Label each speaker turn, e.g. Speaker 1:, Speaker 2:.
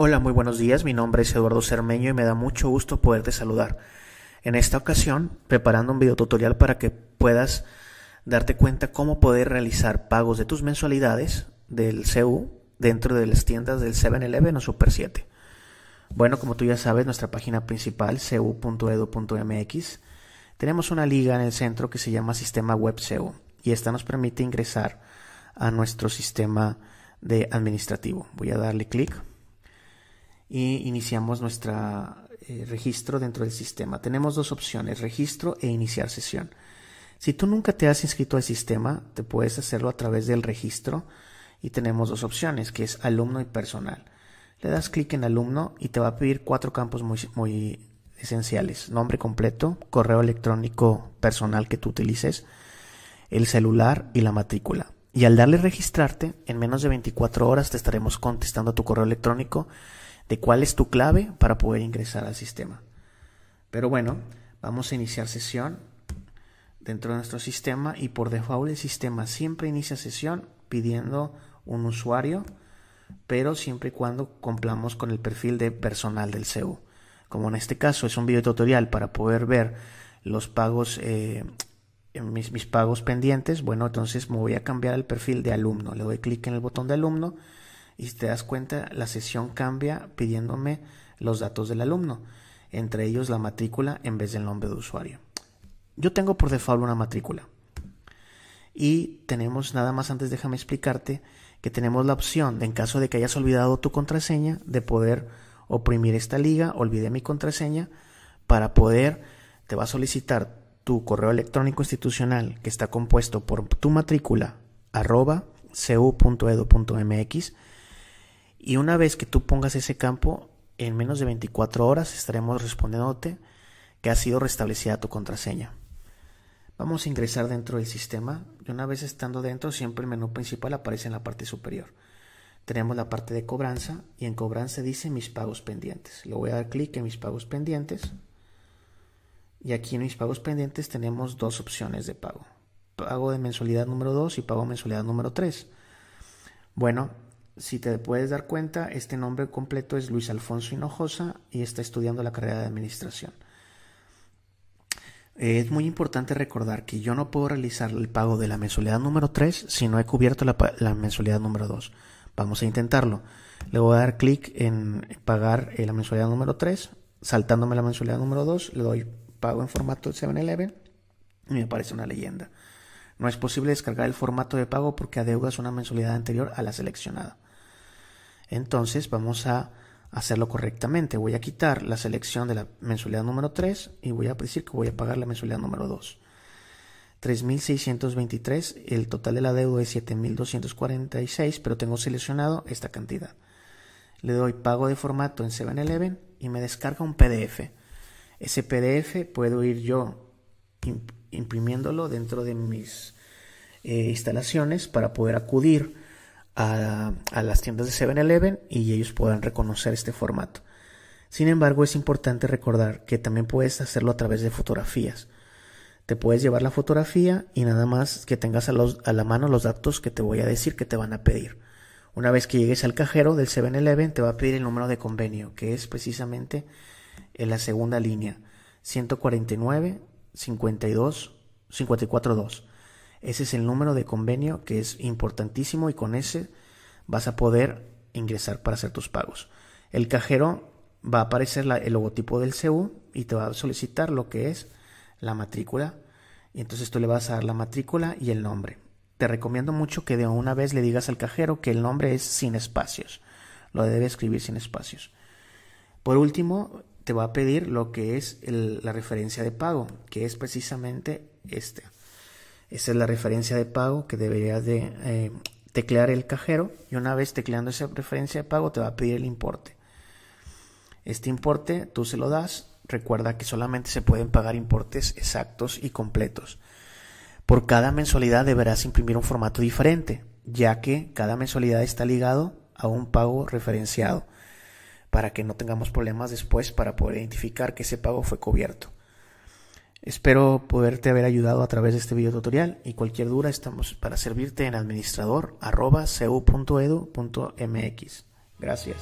Speaker 1: Hola, muy buenos días. Mi nombre es Eduardo Cermeño y me da mucho gusto poderte saludar. En esta ocasión, preparando un video tutorial para que puedas darte cuenta cómo poder realizar pagos de tus mensualidades del CU dentro de las tiendas del 7-Eleven o Super 7. Bueno, como tú ya sabes, nuestra página principal, cu.edu.mx, tenemos una liga en el centro que se llama Sistema Web CU y esta nos permite ingresar a nuestro sistema de administrativo. Voy a darle clic y iniciamos nuestro eh, registro dentro del sistema. Tenemos dos opciones, registro e iniciar sesión. Si tú nunca te has inscrito al sistema, te puedes hacerlo a través del registro y tenemos dos opciones, que es alumno y personal. Le das clic en alumno y te va a pedir cuatro campos muy, muy esenciales. Nombre completo, correo electrónico personal que tú utilices, el celular y la matrícula. Y al darle registrarte, en menos de 24 horas te estaremos contestando a tu correo electrónico de cuál es tu clave para poder ingresar al sistema. Pero bueno, vamos a iniciar sesión dentro de nuestro sistema y por default el sistema siempre inicia sesión pidiendo un usuario, pero siempre y cuando cumplamos con el perfil de personal del CEU. Como en este caso es un video tutorial para poder ver los pagos, eh, mis, mis pagos pendientes, bueno, entonces me voy a cambiar el perfil de alumno. Le doy clic en el botón de alumno y si te das cuenta, la sesión cambia pidiéndome los datos del alumno, entre ellos la matrícula en vez del nombre de usuario. Yo tengo por default una matrícula. Y tenemos nada más antes, déjame explicarte, que tenemos la opción, en caso de que hayas olvidado tu contraseña, de poder oprimir esta liga, olvidé mi contraseña, para poder, te va a solicitar tu correo electrónico institucional que está compuesto por tu matrícula arroba cu.edu.mx y una vez que tú pongas ese campo, en menos de 24 horas estaremos respondiéndote que ha sido restablecida tu contraseña. Vamos a ingresar dentro del sistema y una vez estando dentro siempre el menú principal aparece en la parte superior. Tenemos la parte de cobranza y en cobranza dice mis pagos pendientes. Le voy a dar clic en mis pagos pendientes y aquí en mis pagos pendientes tenemos dos opciones de pago. Pago de mensualidad número 2 y pago mensualidad número 3. Bueno, si te puedes dar cuenta, este nombre completo es Luis Alfonso Hinojosa y está estudiando la carrera de administración. Eh, es muy importante recordar que yo no puedo realizar el pago de la mensualidad número 3 si no he cubierto la, mensualidad número 2. Vamos a intentarlo. Le voy a dar clic en pagar eh, la mensualidad número 3, saltándome la mensualidad número 2, le doy pago en formato 7 11 y me aparece una leyenda. No es posible descargar el formato de pago porque adeudas una mensualidad anterior a la seleccionada. Entonces vamos a hacerlo correctamente. Voy a quitar la selección de la mensualidad número 3 y voy a decir que voy a pagar la mensualidad número 2. 3.623, el total de la deuda es 7.246, pero tengo seleccionado esta cantidad. Le doy pago de formato en 7-Eleven y me descarga un PDF. Ese PDF puedo ir yo imprimiéndolo dentro de mis eh, instalaciones para poder acudir a, las tiendas de 7-Eleven y ellos puedan reconocer este formato. Sin embargo, es importante recordar que también puedes hacerlo a través de fotografías. Te puedes llevar la fotografía y nada más que tengas a, la mano los datos que te voy a decir que te van a pedir. Una vez que llegues al cajero del 7-Eleven te va a pedir el número de convenio, que es precisamente en la segunda línea, 149 52 542. Ese es el número de convenio que es importantísimo y con ese vas a poder ingresar para hacer tus pagos. El cajero va a aparecer el logotipo del CU y te va a solicitar lo que es la matrícula. Y entonces tú le vas a dar la matrícula y el nombre. Te recomiendo mucho que de una vez le digas al cajero que el nombre es sin espacios. Lo debe escribir sin espacios. Por último, te va a pedir lo que es la referencia de pago, que es precisamente este. Esa es la referencia de pago que deberías de eh, teclear el cajero y una vez tecleando esa referencia de pago te va a pedir el importe. Este importe tú se lo das. Recuerda que solamente se pueden pagar importes exactos y completos. Por cada mensualidad deberás imprimir un formato diferente, ya que cada mensualidad está ligado a un pago referenciado, para que no tengamos problemas después para poder identificar que ese pago fue cubierto. Espero poderte haber ayudado a través de este video tutorial y cualquier duda estamos para servirte en administrador.cu.edu.mx. Gracias.